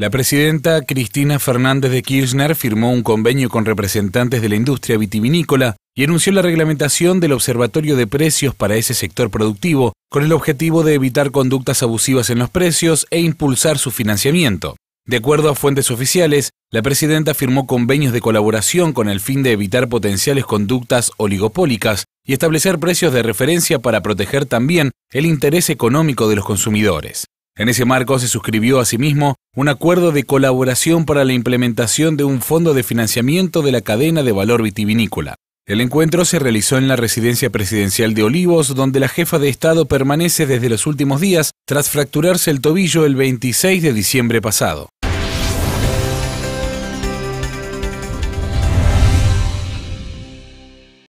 La presidenta Cristina Fernández de Kirchner firmó un convenio con representantes de la industria vitivinícola y anunció la reglamentación del Observatorio de Precios para ese sector productivo, con el objetivo de evitar conductas abusivas en los precios e impulsar su financiamiento. De acuerdo a fuentes oficiales, la presidenta firmó convenios de colaboración con el fin de evitar potenciales conductas oligopólicas y establecer precios de referencia para proteger también el interés económico de los consumidores. En ese marco se suscribió asimismo un acuerdo de colaboración para la implementación de un fondo de financiamiento de la cadena de valor vitivinícola. El encuentro se realizó en la residencia presidencial de Olivos, donde la jefa de Estado permanece desde los últimos días tras fracturarse el tobillo el 26 de diciembre pasado.